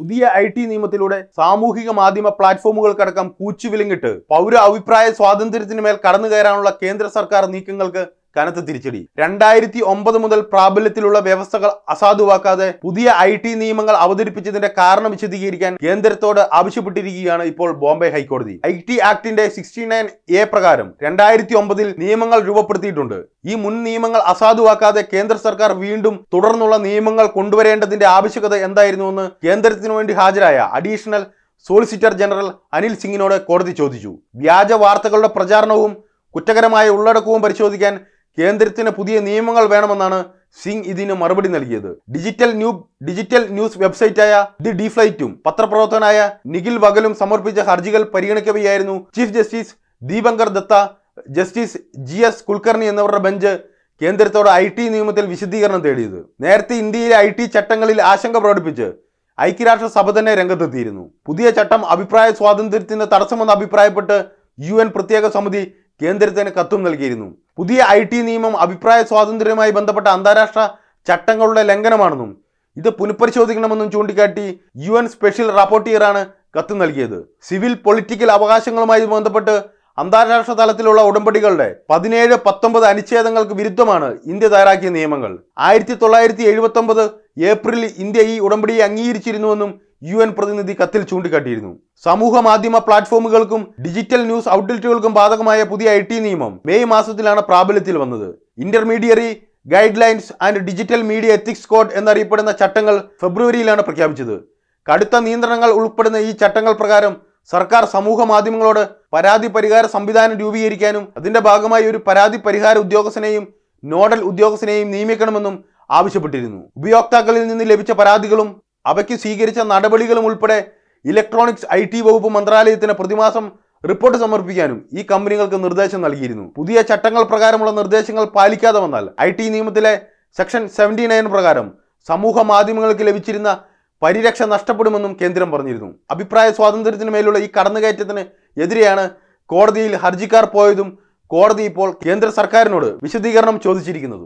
പുതിയ I T നിയമത്തിലൂടെ സാമൂഹിക മാധ്യമ പ്ലാറ്റ്ഫോമുകൾക്കടക്കം കൂച്ചുവിലങ്ങിട്ട് പൗര അഭിപ്രായ സ്വാതന്ത്ര്യത്തിന് മേൽ കടന്നു കയറാനുള്ള കേന്ദ്ര സർക്കാർ നീക്കങ്ങൾക്ക് കനത്ത തിരിച്ചടി രണ്ടായിരത്തി ഒമ്പത് മുതൽ പ്രാബല്യത്തിലുള്ള വ്യവസ്ഥകൾ അസാധുവാക്കാതെ പുതിയ ഐ ടി നിയമങ്ങൾ അവതരിപ്പിച്ചതിന്റെ കാരണം വിശദീകരിക്കാൻ കേന്ദ്രത്തോട് ആവശ്യപ്പെട്ടിരിക്കുകയാണ് ഇപ്പോൾ ബോംബെ ഹൈക്കോടതി ഐ ടി ആക്ടിന്റെ സിക്സ്റ്റി നയൻ എ പ്രകാരം രണ്ടായിരത്തി ഒമ്പതിൽ നിയമങ്ങൾ രൂപപ്പെടുത്തിയിട്ടുണ്ട് ഈ മുൻ നിയമങ്ങൾ അസാധുവാക്കാതെ കേന്ദ്ര സർക്കാർ വീണ്ടും തുടർന്നുള്ള നിയമങ്ങൾ കൊണ്ടുവരേണ്ടതിന്റെ ആവശ്യകത എന്തായിരുന്നുവെന്ന് കേന്ദ്രത്തിനു വേണ്ടി ഹാജരായ അഡീഷണൽ സോളിസിറ്റർ ജനറൽ അനിൽ സിംഗിനോട് കോടതി ചോദിച്ചു വ്യാജ വാർത്തകളുടെ പ്രചാരണവും കുറ്റകരമായ ഉള്ളടക്കവും പരിശോധിക്കാൻ കേന്ദ്രത്തിന് പുതിയ നിയമങ്ങൾ വേണമെന്നാണ് സിംഗ് ഇതിന് മറുപടി നൽകിയത് ഡിജിറ്റൽ ന്യൂ ഡിജിറ്റൽ ന്യൂസ് വെബ്സൈറ്റായ ദി ഡിഫ്ലൈറ്റും പത്രപ്രവർത്തകനായ നിഖിൽ വകലും സമർപ്പിച്ച ഹർജികൾ പരിഗണിക്കവെയായിരുന്നു chief justice Dipankar Datta justice G S Kulkarni എന്നിവരുടെ ബെഞ്ച് കേന്ദ്രത്തോട് ഐ ടി നിയമത്തിൽ വിശദീകരണം തേടിയത് നേരത്തെ ഇന്ത്യയിലെ ഐ ടി ചട്ടങ്ങളിൽ ആശങ്ക പ്രകടിപ്പിച്ച് ഐക്യരാഷ്ട്രസഭ തന്നെ രംഗത്തെത്തിയിരുന്നു പുതിയ ചട്ടം അഭിപ്രായ സ്വാതന്ത്ര്യത്തിന് തടസ്സമെന്ന് അഭിപ്രായപ്പെട്ട് യു എൻ പ്രത്യേക സമിതി കേന്ദ്രത്തിന് കത്തും നൽകിയിരുന്നു പുതിയ ഐ ടി നിയമം അഭിപ്രായ സ്വാതന്ത്ര്യവുമായി ബന്ധപ്പെട്ട അന്താരാഷ്ട്ര ചട്ടങ്ങളുടെ ലംഘനമാണെന്നും ഇത് പുനഃപരിശോധിക്കണമെന്നും ചൂണ്ടിക്കാട്ടി യു എൻ സ്പെഷ്യൽ റാപ്പോർട്ടിയറാണ് കത്ത് നൽകിയത് സിവിൽ പൊളിറ്റിക്കൽ അവകാശങ്ങളുമായി ബന്ധപ്പെട്ട് അന്താരാഷ്ട്ര തലത്തിലുള്ള ഉടമ്പടികളുടെ പതിനേഴ് പത്തൊമ്പത് അനുച്ഛേദങ്ങൾക്ക് വിരുദ്ധമാണ് ഇന്ത്യ തയ്യാറാക്കിയ നിയമങ്ങൾ ആയിരത്തി തൊള്ളായിരത്തി എഴുപത്തി ഏപ്രിലിൽ ഇന്ത്യ ഈ ഉടമ്പടിയെ അംഗീകരിച്ചിരുന്നുവെന്നും യു എൻ പ്രതിനിധി കത്തിൽ ചൂണ്ടിക്കാട്ടിയിരുന്നു സമൂഹ മാധ്യമ പ്ലാറ്റ്ഫോമുകൾക്കും ഡിജിറ്റൽ ന്യൂസ് ഔട്ട്ലെറ്റുകൾക്കും ബാധകമായ പുതിയ ഐ ടി നിയമം മെയ് മാസത്തിലാണ് പ്രാബല്യത്തിൽ വന്നത് intermediary guidelines and digital media ethics code എന്നറിയപ്പെടുന്ന ചട്ടങ്ങൾ ഫെബ്രുവരിയിലാണ് പ്രഖ്യാപിച്ചത് കടുത്ത നിയന്ത്രണങ്ങൾ ഉൾപ്പെടുന്ന ഈ ചട്ടങ്ങൾ പ്രകാരം സർക്കാർ സമൂഹ മാധ്യമങ്ങളോട് പരാതി പരിഹാര സംവിധാനം രൂപീകരിക്കാനും അതിന്റെ ഭാഗമായി ഒരു പരാതി പരിഹാര ഉദ്യോഗസ്ഥനെയും നോഡൽ ഉദ്യോഗസ്ഥനെയും നിയമിക്കണമെന്നും ആവശ്യപ്പെട്ടിരുന്നു ഉപയോക്താക്കളിൽ നിന്ന് ലഭിച്ച പരാതികളും അവയ്ക്ക് സ്വീകരിച്ച നടപടികളും ഉൾപ്പെടെ ഇലക്ട്രോണിക്സ് ഐ ടി വകുപ്പ് മന്ത്രാലയത്തിന് പ്രതിമാസം റിപ്പോർട്ട് സമർപ്പിക്കാനും ഈ കമ്പനികൾക്ക് നിർദ്ദേശം നൽകിയിരുന്നു പുതിയ ചട്ടങ്ങൾ പ്രകാരമുള്ള നിർദ്ദേശങ്ങൾ പാലിക്കാതെ വന്നാൽ ഐ ടി നിയമത്തിലെ സെക്ഷൻ സെവൻറ്റി നയൻ പ്രകാരം സമൂഹ മാധ്യമങ്ങൾക്ക് ലഭിച്ചിരുന്ന പരിരക്ഷ നഷ്ടപ്പെടുമെന്നും കേന്ദ്രം പറഞ്ഞിരുന്നു അഭിപ്രായ സ്വാതന്ത്ര്യത്തിന് മേലുള്ള ഈ കടന്നുകയറ്റത്തിന് എതിരെയാണ് കോടതിയിൽ ഹർജിക്കാർ പോയതും കോടതി ഇപ്പോൾ കേന്ദ്ര സർക്കാരിനോട് വിശദീകരണം ചോദിച്ചിരിക്കുന്നതും